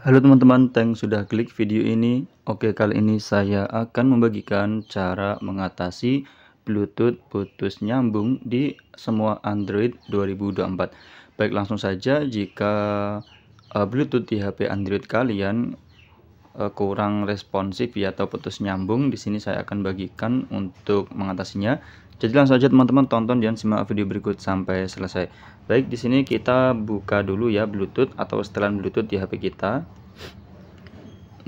Halo teman-teman, thanks sudah klik video ini. Oke, kali ini saya akan membagikan cara mengatasi Bluetooth putus nyambung di semua Android 2024. Baik, langsung saja jika eh, Bluetooth di HP Android kalian Eh, kurang responsif ya atau putus nyambung di sini saya akan bagikan untuk mengatasinya jadi langsung aja teman-teman tonton dan simak video berikut sampai selesai baik di sini kita buka dulu ya bluetooth atau setelan bluetooth di HP kita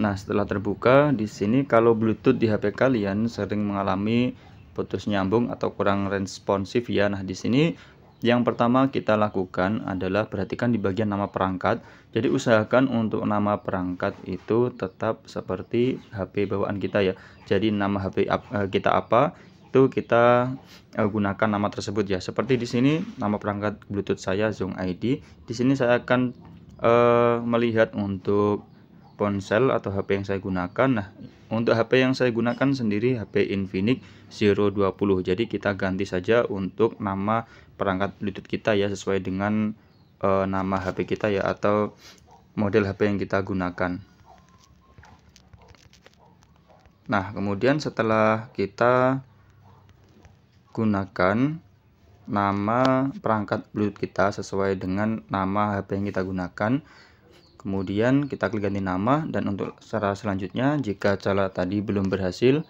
nah setelah terbuka di sini kalau bluetooth di HP kalian sering mengalami putus nyambung atau kurang responsif ya nah di sini yang pertama kita lakukan adalah perhatikan di bagian nama perangkat. Jadi usahakan untuk nama perangkat itu tetap seperti HP bawaan kita ya. Jadi nama HP eh, kita apa itu kita eh, gunakan nama tersebut ya. Seperti di sini nama perangkat Bluetooth saya Zoom ID. Di sini saya akan eh, melihat untuk ponsel atau HP yang saya gunakan. Nah, untuk HP yang saya gunakan sendiri HP Infinix 020. Jadi kita ganti saja untuk nama perangkat Bluetooth kita ya sesuai dengan e, nama HP kita ya atau model HP yang kita gunakan. Nah, kemudian setelah kita gunakan nama perangkat Bluetooth kita sesuai dengan nama HP yang kita gunakan, kemudian kita klik ganti nama dan untuk cara selanjutnya jika cara tadi belum berhasil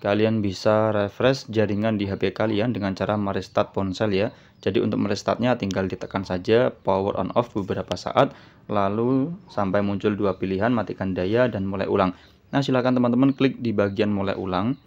kalian bisa refresh jaringan di HP kalian dengan cara merestart ponsel ya jadi untuk merestartnya tinggal ditekan saja power on off beberapa saat lalu sampai muncul dua pilihan matikan daya dan mulai ulang nah silahkan teman-teman klik di bagian mulai ulang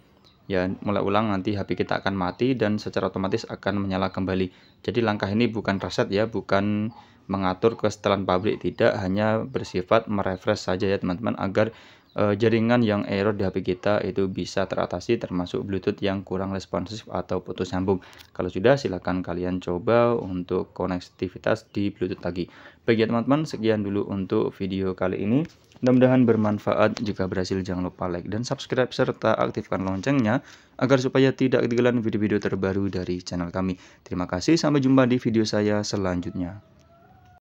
ya mulai ulang nanti HP kita akan mati dan secara otomatis akan menyala kembali jadi langkah ini bukan reset ya bukan mengatur kesetelan pabrik tidak hanya bersifat merefresh saja ya teman-teman agar e, jaringan yang error di HP kita itu bisa teratasi termasuk Bluetooth yang kurang responsif atau putus sambung. Kalau sudah silahkan kalian coba untuk konektivitas di Bluetooth lagi. Bagi ya, teman-teman sekian dulu untuk video kali ini. Mudah-mudahan bermanfaat. Jika berhasil jangan lupa like dan subscribe serta aktifkan loncengnya agar supaya tidak ketinggalan video-video terbaru dari channel kami. Terima kasih sampai jumpa di video saya selanjutnya.